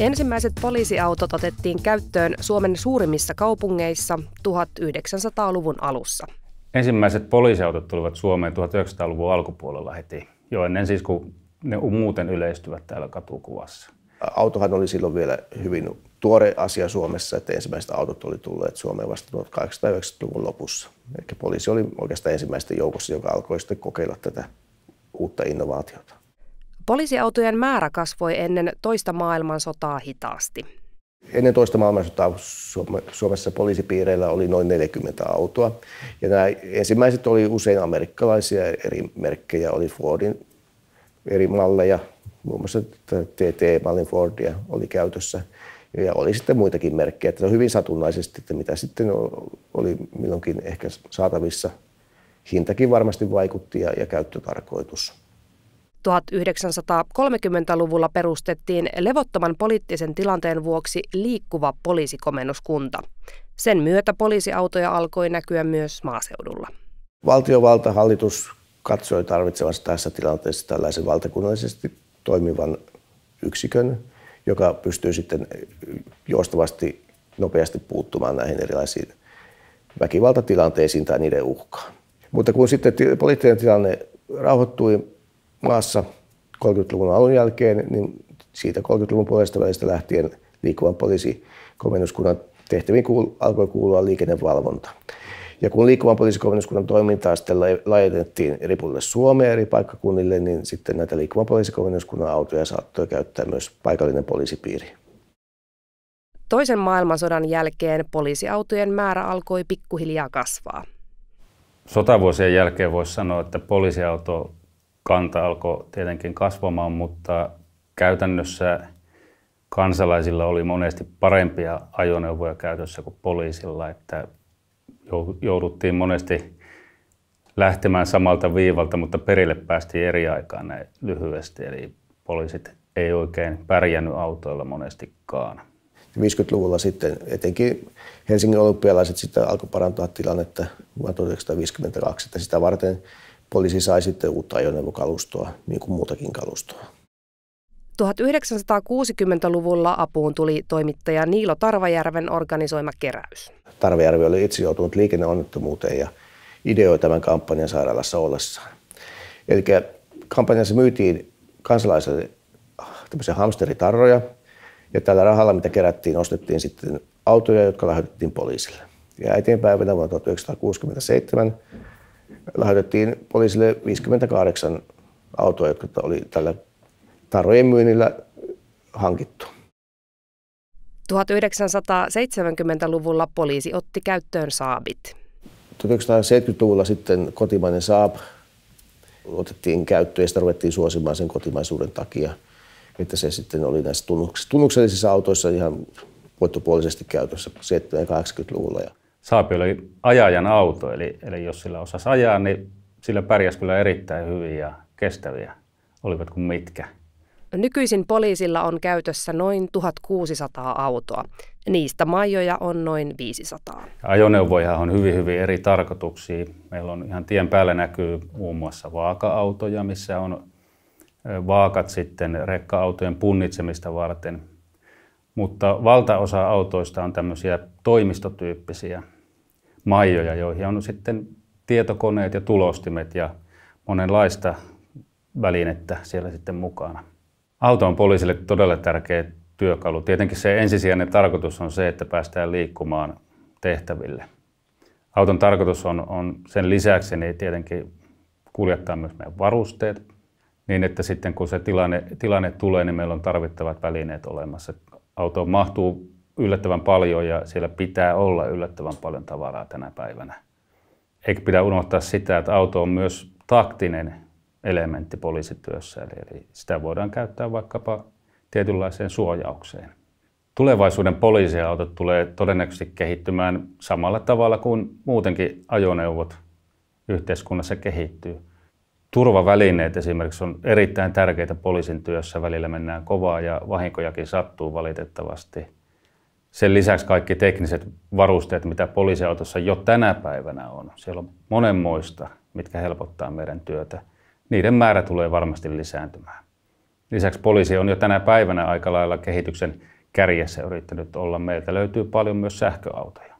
Ensimmäiset poliisiautot otettiin käyttöön Suomen suurimmissa kaupungeissa 1900-luvun alussa. Ensimmäiset poliisiautot tulivat Suomeen 1900-luvun alkupuolella heti, jo ennen siis kun ne muuten yleistyvät täällä katukuvassa. Autohan oli silloin vielä hyvin tuore asia Suomessa, että ensimmäiset autot oli tulleet Suomeen vasta 1890-luvun lopussa. Eli poliisi oli oikeastaan ensimmäisten joukossa, joka alkoi sitten kokeilla tätä uutta innovaatiota. Poliisiautojen määrä kasvoi ennen toista maailmansotaa hitaasti. Ennen toista maailmansotaa Suomessa poliisipiireillä oli noin 40 autoa. Ja nämä ensimmäiset oli usein amerikkalaisia, eri merkkejä oli Fordin eri malleja, muun muassa TT-mallin Fordia oli käytössä. Ja oli sitten muitakin merkkejä, että hyvin satunnaisesti, että mitä sitten oli milloinkin ehkä saatavissa. Hintakin varmasti vaikutti ja, ja käyttötarkoitus. 1930-luvulla perustettiin levottoman poliittisen tilanteen vuoksi liikkuva poliisikomennuskunta. Sen myötä poliisiautoja alkoi näkyä myös maaseudulla. Valtiovaltahallitus katsoi tarvitsevansa tässä tilanteessa tällaisen valtakunnallisesti toimivan yksikön, joka pystyy sitten joustavasti nopeasti puuttumaan näihin erilaisiin väkivaltatilanteisiin tai niiden uhkaan. Mutta kun sitten poliittinen tilanne rauhoittui maassa 30-luvun alun jälkeen, niin siitä 30-luvun puolesta välistä lähtien liikkuvan poliisikomennuskunnan tehtäviin kuul- alkoi kuulua liikennevalvonta. Ja kun liikkuvan poliisikomennuskunnan toimintaa sitten laajennettiin eri puolille Suomea eri paikkakunnille, niin sitten näitä liikkuvan poliisikomennuskunnan autoja saattoi käyttää myös paikallinen poliisipiiri. Toisen maailmansodan jälkeen poliisiautojen määrä alkoi pikkuhiljaa kasvaa. Sotavuosien jälkeen voisi sanoa, että poliisiauto kanta alkoi tietenkin kasvamaan, mutta käytännössä kansalaisilla oli monesti parempia ajoneuvoja käytössä kuin poliisilla, että jouduttiin monesti lähtemään samalta viivalta, mutta perille päästiin eri aikaan näin lyhyesti, eli poliisit ei oikein pärjännyt autoilla monestikaan. 50-luvulla sitten etenkin Helsingin olympialaiset sitten alkoi parantaa tilannetta vuonna 1952, että sitä varten poliisi sai sitten uutta ajoneuvokalustoa, niin kuin muutakin kalustoa. 1960-luvulla apuun tuli toimittaja Niilo Tarvajärven organisoima keräys. Tarvajärvi oli itse joutunut liikenneonnettomuuteen ja ideoi tämän kampanjan sairaalassa ollessaan. Eli kampanjassa myytiin kansalaisille ah, tämmöisiä hamsteritarroja, ja tällä rahalla, mitä kerättiin, ostettiin sitten autoja, jotka lähetettiin poliisille. Ja eteenpäivänä vuonna 1967 lähetettiin poliisille 58 autoa, jotka oli tällä tarojen myynnillä hankittu. 1970-luvulla poliisi otti käyttöön saabit. 1970-luvulla sitten kotimainen saab otettiin käyttöön ja sitä ruvettiin suosimaan sen kotimaisuuden takia, että se sitten oli näissä tunnuksellisissa autoissa ihan voittopuolisesti käytössä 70- ja 80-luvulla. Ja Saapi oli ajajan auto, eli, eli jos sillä osasi ajaa, niin sillä pärjäsi kyllä erittäin hyvin ja kestäviä, olivat kuin mitkä. Nykyisin poliisilla on käytössä noin 1600 autoa. Niistä majoja on noin 500. Ajoneuvoja on hyvin, hyvin eri tarkoituksia. Meillä on ihan tien päällä näkyy muun muassa vaaka-autoja, missä on vaakat sitten rekka-autojen punnitsemista varten. Mutta valtaosa autoista on tämmöisiä toimistotyyppisiä, maijoja, joihin on sitten tietokoneet ja tulostimet ja monenlaista välinettä siellä sitten mukana. Auto on poliisille todella tärkeä työkalu. Tietenkin se ensisijainen tarkoitus on se, että päästään liikkumaan tehtäville. Auton tarkoitus on, on sen lisäksi niin tietenkin kuljettaa myös meidän varusteet, niin että sitten kun se tilanne, tilanne tulee, niin meillä on tarvittavat välineet olemassa. Autoon mahtuu yllättävän paljon ja siellä pitää olla yllättävän paljon tavaraa tänä päivänä. Eikä pidä unohtaa sitä, että auto on myös taktinen elementti poliisityössä, eli, sitä voidaan käyttää vaikkapa tietynlaiseen suojaukseen. Tulevaisuuden poliisiautot tulee todennäköisesti kehittymään samalla tavalla kuin muutenkin ajoneuvot yhteiskunnassa kehittyy. Turvavälineet esimerkiksi on erittäin tärkeitä poliisin työssä. Välillä mennään kovaa ja vahinkojakin sattuu valitettavasti sen lisäksi kaikki tekniset varusteet, mitä poliisiautossa jo tänä päivänä on, siellä on monenmoista, mitkä helpottaa meidän työtä. Niiden määrä tulee varmasti lisääntymään. Lisäksi poliisi on jo tänä päivänä aika lailla kehityksen kärjessä yrittänyt olla. Meiltä löytyy paljon myös sähköautoja.